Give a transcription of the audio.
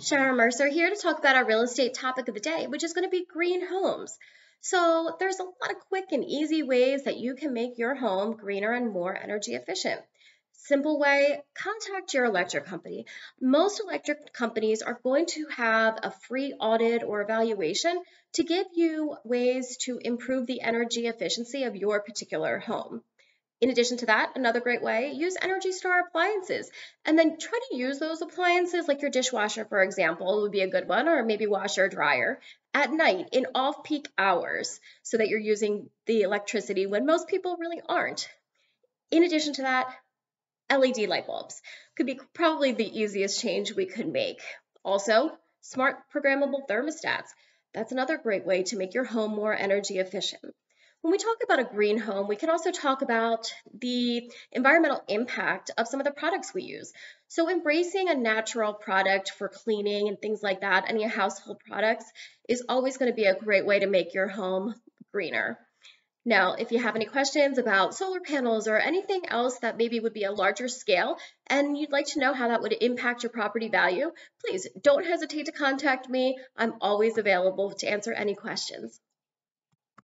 Sharon Mercer here to talk about our real estate topic of the day, which is going to be green homes. So, there's a lot of quick and easy ways that you can make your home greener and more energy efficient. Simple way contact your electric company. Most electric companies are going to have a free audit or evaluation to give you ways to improve the energy efficiency of your particular home. In addition to that, another great way, use Energy Star appliances and then try to use those appliances like your dishwasher, for example, would be a good one, or maybe washer dryer at night in off peak hours so that you're using the electricity when most people really aren't. In addition to that, LED light bulbs could be probably the easiest change we could make. Also, smart programmable thermostats. That's another great way to make your home more energy efficient. When we talk about a green home, we can also talk about the environmental impact of some of the products we use. So embracing a natural product for cleaning and things like that, any household products, is always going to be a great way to make your home greener. Now, if you have any questions about solar panels or anything else that maybe would be a larger scale and you'd like to know how that would impact your property value, please don't hesitate to contact me. I'm always available to answer any questions.